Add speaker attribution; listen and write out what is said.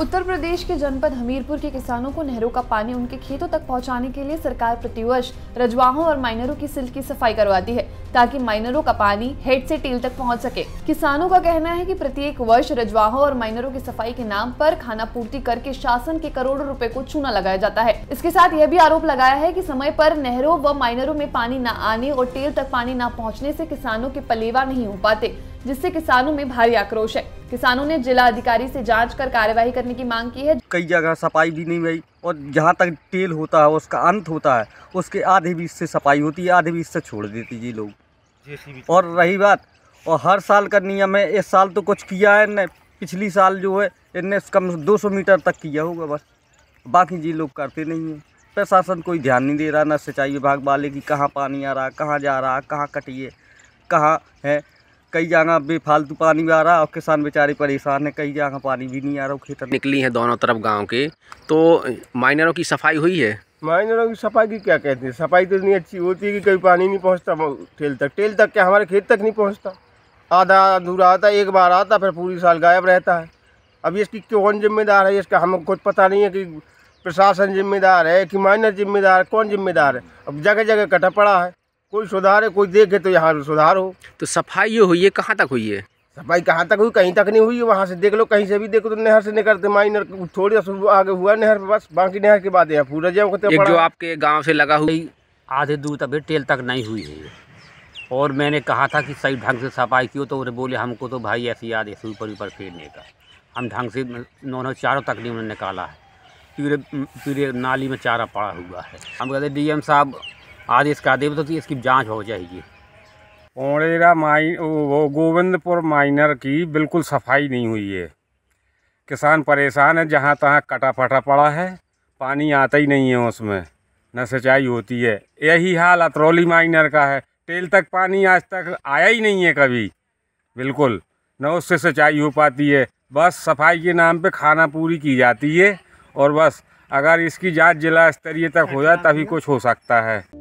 Speaker 1: उत्तर प्रदेश के जनपद हमीरपुर के किसानों को नहरों का पानी उनके खेतों तक पहुंचाने के लिए सरकार प्रतिवर्ष रजवाहों और माइनरों की सिल्क की सफाई करवाती है ताकि माइनरों का पानी हेड से टेल तक पहुंच सके किसानों का कहना है कि प्रत्येक वर्ष रजवाहों और माइनरों की सफाई के नाम पर खाना पूर्ति करके शासन के करोड़ों रूपए को चूना लगाया जाता है इसके साथ यह भी आरोप लगाया है की समय आरोप नहरों व माइनरों में पानी न आने और टेल तक पानी न पहुँचने ऐसी किसानों के पलेवा नहीं हो पाते जिससे किसानों में भारी आक्रोश है किसानों ने जिला अधिकारी से जांच कर कार्यवाही करने की मांग की है
Speaker 2: कई जगह सफाई भी नहीं हुई और जहाँ तक तेल होता है उसका अंत होता है उसके आधे भी से सफाई होती है आधे भी से छोड़ देती जी
Speaker 1: लोग
Speaker 2: और रही बात और हर साल का नियम है इस साल तो कुछ किया है इनने पिछली साल जो है इनने कम दो सौ मीटर तक किया होगा बस बाकी जी लोग करते नहीं हैं प्रशासन कोई ध्यान नहीं दे रहा ना सिंचाई विभाग वाले की कहाँ पानी आ रहा कहाँ जा रहा कहाँ कटिए कहाँ है कई जगह बेफालतू पानी भी आ रहा है और किसान बेचारे परेशान है कई जगह पानी भी नहीं आ रहा खेत
Speaker 3: निकली हैं दोनों तरफ गाँव के तो माइनरों की सफाई हुई है
Speaker 2: माइनरों की सफाई की क्या
Speaker 4: कहते हैं सफाई तो इतनी अच्छी होती है कि कभी पानी नहीं पहुंचता ठेल तक ठेल तक क्या हमारे खेत तक नहीं पहुँचता आधा अधूरा आता एक बार आता फिर पूरी साल गायब रहता है अब इसकी कौन जिम्मेदार है इसका हमें कुछ पता नहीं है कि प्रशासन जिम्मेदार है कि माइनर जिम्मेदार कौन जिम्मेदार है अब जगह जगह कटा पड़ा है कोई सुधार है कोई देखे तो यहाँ सुधार हो तो सफाई ये हुई है कहाँ तक हुई है सफाई कहाँ तक हुई कहीं तक नहीं हुई है वहाँ से देख लो कहीं से भी देखो तो नहर से निकलते माइनर थोड़ी आगे हुआ नहर बस बाकी नहर के बाद यहाँ पूरा जाओ जो
Speaker 3: आपके गाँव से लगा हुई आधे दूर तक टेल तक नहीं हुई है और मैंने कहा था कि सही ढंग से सफाई की हो तो उन्हें बोले हमको तो भाई ऐसी याद ऐसे ऊपर ऊपर फेरने का हम ढंग से उन्होंने चारों तक नहीं उन्होंने निकाला है पूरे पूरे नाली में चारा पड़ा हुआ है हम कहते डी एम साहब आज इसका देव तो इसकी जाँच हो जाएगी
Speaker 5: ओड़ेरा माइन वो गोविंदपुर माइनर की बिल्कुल सफाई नहीं हुई है किसान परेशान है जहाँ तहाँ कटा फटा पड़ा है पानी आता ही नहीं है उसमें न सिंचाई होती है यही हाल अतरौली माइनर का है टेल तक पानी आज तक आया ही नहीं है कभी बिल्कुल न उससे सिंचाई हो पाती है बस सफाई के नाम पे खाना पूरी की जाती है और बस अगर इसकी जांच जिला स्तरीय तक हो जाए तभी कुछ हो
Speaker 2: सकता है